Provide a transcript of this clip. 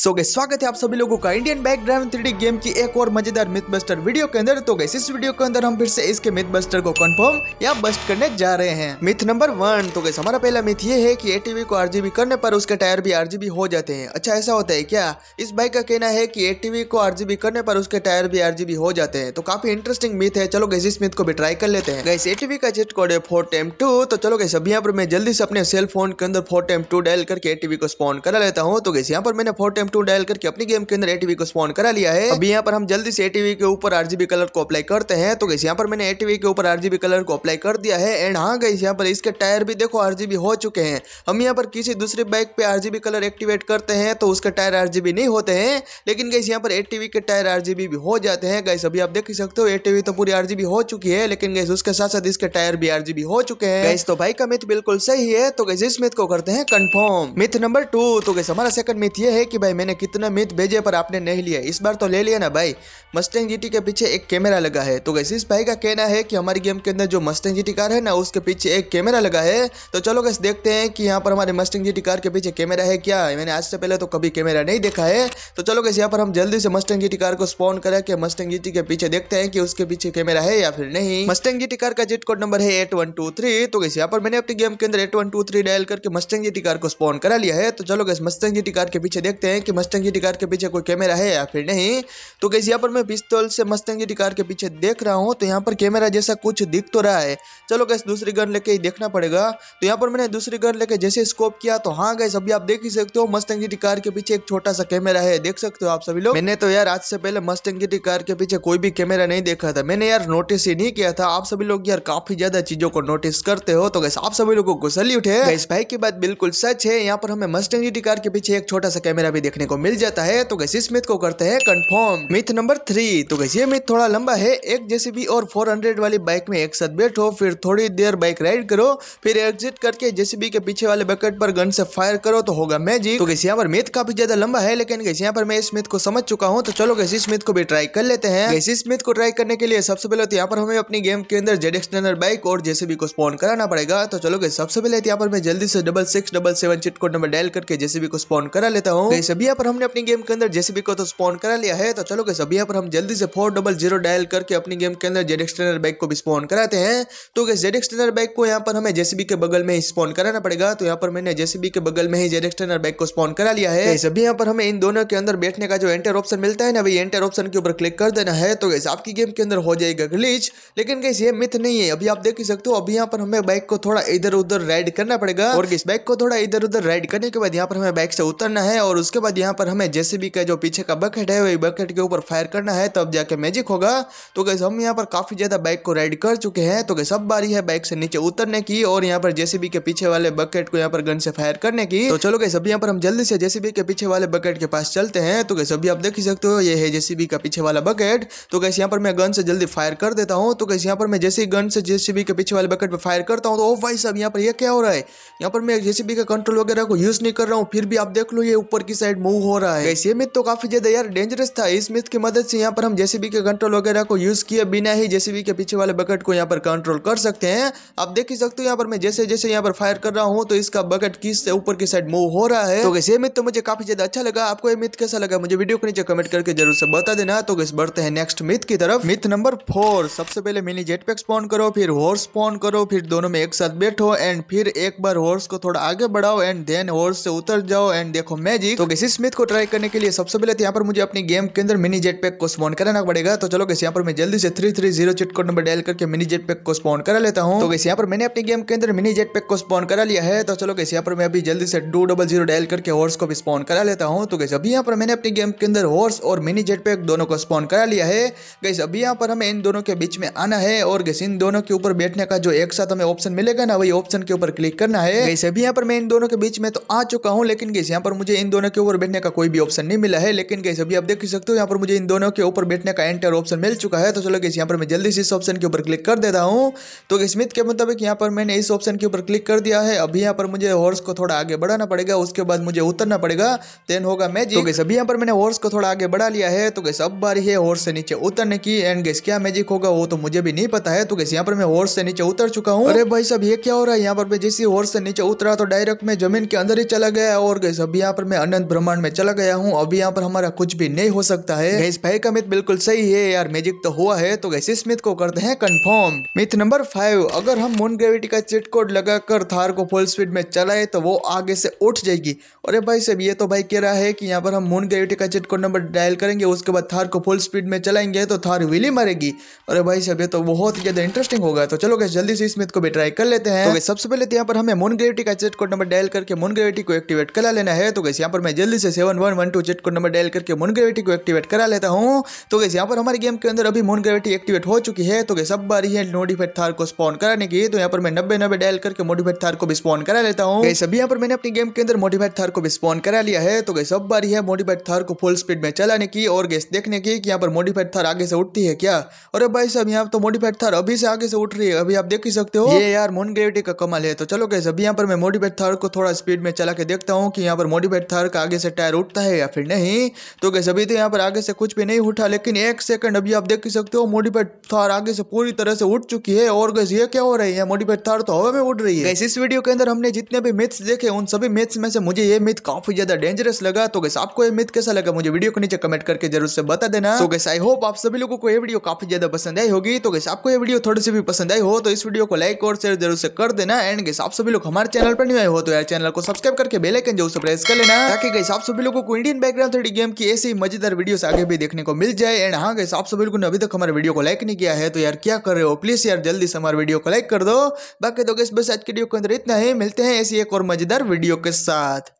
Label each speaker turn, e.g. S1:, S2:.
S1: सो गए स्वागत है आप सभी लोगों का Indian back drive three game की एक और मजेदार मिथ बस्टर वीडियो के अंदर तो गए इस वीडियो के अंदर हम फिर से इसके मिथ बस्टर को कंफर्म या बस्ट करने जा रहे हैं मिथ नंबर वन तो गए हमारा पहला मिथ ये है कि एटीवी को आरजीबी करने पर उसके टायर भी आरजीबी हो जाते हैं अच्छा ऐसा होता है क्या इस बाइक का कहना है की एटीवी को आरजीबी करने पर उसके टायर भी आरजीबी हो जाते हैं तो काफी इंटरेस्टिंग मिथ है चलो गैस इस मिथ को भी ट्राई कर लेते हैं गैस एटीवी का चेट कोड है फोर टेम टू तो चलो गए अभी यहाँ पर मैं जल्दी से अपने सेल फोन के अंदर फोर टेम टू डायल करके एटीवी को स्पॉन करा लेता हूँ तो गैस यहाँ पर मैंने फोर टेम टू डायल करके अपनी गेम के अंदर एटीवी को स्पॉन करा लिया है अभी यहाँ पर हम जल्दी से एटीवी के ऊपर आरजीबी कलर को अप्लाई करते हैं तो गैस यहाँ पर मैंने एटीवी के ऊपर आरजीबी कलर को अप्लाई कर दिया है एंड हाँ गैस यहाँ पर इसके टायर भी देखो आरजीबी हो चुके हैं हम यहाँ पर किसी दूसरे बाइक पे आरजीबी कलर एक्टिवेट करते हैं तो उसके टायर आरजीबी नहीं होते हैं लेकिन गैस यहाँ पर एटीवी के टायर आरजीबी भी हो जाते हैं गैस अभी आप देख ही सकते हो एटीवी तो पूरी आरजीबी हो चुकी है लेकिन गैस उसके साथ साथ इसके टायर भी आरजीबी हो चुके हैं गैस तो भाई का मिथ बिल्कुल सही है तो गैस इस मिथ को करते हैं कंफर्म मिथ नंबर टू तो गैस हमारा सेकंड मिथ ये है कि भाई मैंने कितने मिथ भेजे पर आपने नहीं लिया इस बार तो ले लिया ना भाई मस्टेंग जीटी के पीछे एक कैमरा लगा है तो गैस इस भाई का कहना है कि हमारी गेम के अंदर जो मस्टेंग जीटी कार है ना उसके पीछे एक कैमरा लगा है तो चलो गैस देखते हैं कि यहाँ पर हमारे मस्टैंग जीटी कार के पीछे कैमरा है क्या मैंने आज से पहले तो कभी कैमरा नहीं देखा है तो चलो गैस यहाँ पर हम जल्दी से मस्टैंग जीटी कार को स्पॉन करा के मस्टैंग जीटी के पीछे देखते हैं कि उसके पीछे कैमरा है या फिर नहीं मस्टैंग जीटी कार का जिट कोड नंबर है एट वन टू थ्री तो गैस यहाँ पर मैंने अपनी गेम के अंदर eight one two three dial करके मस्टैंग जीटी कार को स्पॉन करा लिया है तो चलो गैस मस्टैंग जीटी कार के पीछे देखते हैं हैं कि मस्तंग जी कार के पीछे कोई कैमरा है या फिर नहीं तो कैसे यहाँ पर मैं पिस्तौल से मस्तंग जी कार के पीछे देख रहा हूँ तो यहाँ पर कैमरा जैसा कुछ दिख तो रहा है चलो कैसे दूसरी गन लेके ही देखना पड़ेगा तो यहाँ पर मैंने दूसरी गन लेके जैसे स्कोप किया तो हाँ गए सभी आप देख ही सकते हो मस्तंग जी कार के पीछे एक छोटा सा कैमरा है देख सकते हो आप सभी लोग मैंने तो यार आज से पहले मस्तंग जी कार के पीछे कोई भी कैमरा नहीं देखा था मैंने यार नोटिस ही नहीं किया था आप सभी लोग यार काफी ज्यादा चीजों को नोटिस करते हो तो कैसे आप सभी लोगों को सल्यूट है इस भाई की बात बिल्कुल सच है यहाँ पर हमें मस्टंग जी कार के पीछे एक छोटा सा कैमरा भी देखने को मिल जाता है तो कैसे स्मिथ को करते हैं कंफर्म मिथ नंबर थ्री तो कैसे मिथ थोड़ा लंबा है एक जेसीबी और 400 वाली बाइक में एक साथ बैठो फिर थोड़ी देर बाइक राइड करो फिर एग्जिट करके जेसीबी के पीछे वाले बकेट पर गन से फायर करो तो होगा मैजिक तो कैसे यहाँ पर मिथ काफी ज्यादा लंबा है लेकिन गैसी यहाँ पर मैं स्मिथ को समझ चुका हूँ तो चलो गैसी स्मिथ को भी ट्राई कर लेते हैं गैसी स्मिथ को ट्राई करने के लिए सबसे पहले तो यहाँ पर हमें अपनी गेम के अंदर जेड एक्सटर्नर बाइक और जेसीबी को स्पॉन कराना पड़ेगा तो चलो सबसे पहले तो यहाँ पर मैं जल्दी से double six double seven cheat code number dial करके जेसीबी को स्पॉन करा लेता हूँ अभी यहाँ पर हमने अपनी गेम के अंदर जेसीबी को तो स्पॉन करा लिया है तो चलो कैसे अभी यहाँ पर हम जल्दी से फोर डबल जीरो डायल करके अपनी गेम के अंदर जेड एक्सटेनर बाइक को भी स्पॉन कराते हैं तो कैसे जेड एक्सटेनर बाइक को यहाँ पर हमें जेसीबी के बगल में ही स्पॉन कराना पड़ेगा तो यहाँ पर मैंने जेसीबी के बगल में ही जेड एक्सटेनर बाइक को स्पॉन करा लिया है अभी तो यहाँ पर हमें इन दोनों के अंदर बैठने का जो एंटर ऑप्शन मिलता है ना वही एंटर ऑप्शन के ऊपर क्लिक कर देना है तो कैसे आपकी गेम के अंदर हो जाएगा ग्लिच लेकिन कैसे ये मिथ नहीं है अभी आप देख ही सकते हो अभी यहाँ पर हमें बाइक को थोड़ा इधर उधर राइड करना पड़ेगा और इस बाइक को थोड़ा इधर उधर राइड करने के बाद यहाँ पर हमें बाइक से उतरना है और उसके बाद बाद यहाँ पर हमें जैसे भी का जो पीछे का बकेट है वही बकेट के ऊपर फायर करना है तब जाके मैजिक होगा तो कैसे हम यहाँ पर काफ़ी ज़्यादा बाइक को राइड कर चुके हैं तो कैसे अब बारी है बाइक से नीचे उतरने की और यहाँ पर जैसे के पीछे वाले बकेट को यहाँ पर गन से फायर करने की तो चलो कैसे अभी यहाँ पर हम जल्दी से जैसे के पीछे वाले बकेट के पास चलते हैं तो कैसे अभी आप देख ही सकते हो ये है जैसे का पीछे वाला बकेट तो कैसे यहाँ पर मैं गन से जल्दी फायर कर देता हूँ तो कैसे यहाँ पर मैं जैसे गन से जैसे के पीछे वाले बकेट पर फायर करता हूँ तो ओ भाई साहब यहाँ पर यह क्या हो रहा है यहाँ पर मैं जैसे का कंट्रोल वगैरह को यूज़ नहीं कर रहा हूँ फिर भी आप देख लो ये ऊपर की साइड मूव हो रहा है ये मिथ तो काफी ज्यादा यार डेंजरस था इस मिथ की मदद से यहाँ पर हम जेसीबी के कंट्रोल वगैरह को यूज किए बिना ही जेसीबी के पीछे वाले बकेट को यहाँ पर कंट्रोल कर सकते हैं आप देख ही सकते हो यहाँ पर मैं जैसे जैसे यहाँ पर फायर कर रहा हूँ तो इसका बकेट किस से ऊपर की साइड मूव हो रहा है तो ये मिथ तो मुझे काफी ज्यादा अच्छा लगा आपको ये मिथ कैसा लगा मुझे वीडियो को नीचे कमेंट करके जरूर से बता देना तो इस बढ़ते हैं नेक्स्ट मिथ की तरफ मिथ नंबर फोर सबसे पहले मिनी जेट पैक स्पॉन करो फिर हॉर्स स्पॉन करो फिर दोनों में एक साथ बैठो एंड फिर एक बार हॉर्स को थोड़ा आगे बढ़ाओ एंड देन हॉर्स से उतर जाओ एंड देखो मैजिक तो क्रिस स्मिथ को ट्राई करने के लिए सबसे पहले तो यहाँ पर मुझे अपनी गेम के अंदर मिनी जेट पैक को स्पॉन कराना पड़ेगा तो चलो कैसे यहाँ पर मैं जल्दी से three three zero cheat code number dial करके मिनी जेट पैक को स्पॉन करा लेता हूँ तो कैसे यहाँ पर मैंने अपनी गेम के अंदर मिनी जेट पैक को स्पॉन करा लिया है तो चलो कैसे यहाँ पर मैं अभी जल्दी से टू डबल जीरो डायल करके हॉर्स को भी स्पॉन करा लेता हूँ तो कैसे अभी यहाँ पर मैंने अपनी गेम के अंदर हॉर्स और मिनी जेट पैक दोनों को स्पॉन करा लिया है कैसे अभी यहाँ पर हमें इन दोनों के बीच में आना है और कैसे इन दोनों के ऊपर बैठने का जो एक साथ हमें ऑप्शन मिलेगा ना वही ऑप्शन के ऊपर क्लिक करना है कैसे अभी यहाँ पर मैं इन दोनों के बीच में तो आ चुका हूँ लेकिन कैसे यहाँ पर मुझे इन दोनों के ऊपर बैठने का कोई भी ऑप्शन नहीं मिला है लेकिन कैसे अभी आप देख सकते हो यहाँ पर मुझे इन दोनों के ऊपर बैठने का एंटर ऑप्शन मिल चुका है तो चलो कैसे यहाँ पर मैं जल्दी से इस ऑप्शन के ऊपर क्लिक कर देता हूँ तो गैसमित के मुताबिक यहाँ पर मैंने इस ऑप्शन के ऊपर क्लिक कर दिया है अभी यहाँ पर मुझे हॉर्स को थोड़ा आगे बढ़ाना पड़ेगा उसके बाद मुझे उतरना पड़ेगा देन होगा मैजिक तो कैसे अभी यहाँ पर मैंने हॉर्स को थोड़ा आगे बढ़ा लिया है तो कैसे अब बारी है हॉर्स से नीचे उतरने की एंड गैस क्या मैजिक होगा वो तो मुझे भी नहीं पता है तो कैसे यहाँ पर मैं हॉर्स से नीचे उतर चुका हूँ अरे भाई सब ये क्या हो रहा है यहाँ पर मैं जैसे हॉर्स से नीचे उतरा तो डायरेक्ट मैं जमीन के अंदर ही चला गया और गैस अभी यहाँ पर मैं अनंत ब्रह्म ब्रह्मांड में चला गया हूँ अभी यहाँ पर हमारा कुछ भी नहीं हो सकता है गैस भाई का मित बिल्कुल सही है यार मैजिक तो हुआ है तो गैस इस मित को करते हैं कन्फर्म मिथ नंबर फाइव अगर हम मून ग्रेविटी का चिट कोड लगाकर थार को फुल स्पीड में चलाए तो वो आगे से उठ जाएगी और भाई सब ये तो भाई कह रहा है कि यहाँ पर हम मून ग्रेविटी का चिट कोड नंबर डायल करेंगे उसके बाद थार को फुल स्पीड में चलाएंगे तो थार विली मरेगी और भाई सब ये तो बहुत ज़्यादा इंटरेस्टिंग होगा तो चलो गैस जल्दी से इस मित को भी ट्राई कर लेते हैं तो तो सबसे पहले तो यहाँ पर हमें मून ग्रेविटी का चिट कोड नंबर डायल करके मून ग्रेविटी को एक्टिवेट करा लेना है तो गैस यहाँ पर मैं जल्दी जल्दी से सेवन वन वन टू जेट को नंबर डायल करके मून ग्रेविटी को एक्टिवेट करा लेता हूँ तो कैसे यहाँ पर हमारे गेम के अंदर अभी मून ग्रेविटी एक्टिवेट हो चुकी है तो कैसे सब बारी है मोडिफाइड थार को स्पॉन कराने की तो यहाँ पर मैं नब्बे नब्बे डायल करके मोडिफाइड थार को भी स्पॉन करा लेता हूँ गैस अभी यहाँ पर मैंने अपनी गेम के अंदर मोडिफाइड थार को भी स्पॉन करा लिया है तो कैसे सब बारी है मोडिफाइड थार को फुल स्पीड में चलाने की और गैस देखने की कि यहाँ पर मोडिफाइड थार आगे से उठती है क्या और भाई साहब यहाँ तो मोडिफाइड थार अभी से आगे से उठ रही है अभी आप देख ही सकते हो ये यार मून ग्रेविटी का कमल है तो चलो कैसे अभी यहाँ पर मैं मोडिफाइड थार को थोड़ा स्पीड में चला के देखता हूँ कि यहाँ पर मोडिफाइड थार का आगे से टायर उठता है या फिर नहीं तो कैसे अभी तो यहाँ पर आगे से कुछ भी नहीं उठा लेकिन एक सेकंड अभी आप देख सकते हो मोडिफाइड थार आगे से पूरी तरह से उठ चुकी है और गैस ये क्या हो रही है मोडिफाइड थार तो हवा में उड़ रही है इस वीडियो के अंदर हमने जितने भी मिथ्स देखे उन सभी मिथ्स में से मुझे ये मिथ काफी ज्यादा डेंजरस लगा तो गैस आपको ये मिथ कैसा लगा मुझे वीडियो को नीचे कमेंट करके जरूर से बता देना तो गैस आई होप आप सभी लोगों को ये वीडियो काफी ज्यादा पसंद आई होगी तो गैस आपको ये वीडियो थोड़ी सी भी पसंद आई हो तो इस वीडियो को लाइक और शेयर जरूर से कर देना एंड गैस आप सभी लोग हमारे चैनल पर नहीं आए हो तो यार चैनल को सब्सक्राइब करके बेलाइकन जरूर से प्रेस कर लेना ताकि गैस गाइस आप सभी लोगों को इंडियन बैकग्राउंड थ्री गेम की ऐसे ही मजेदार वीडियोस आगे भी देखने को मिल जाए एंड हाँ गाइस आप सभी लोगों ने अभी तक हमारे वीडियो को लाइक नहीं किया है तो यार क्या कर रहे हो प्लीज यार जल्दी से हमारे वीडियो को लाइक कर दो बाकी तो गैस बस आज के वीडियो के अंदर इतना ही मिलते हैं ऐसी एक और मजेदार वीडियो के साथ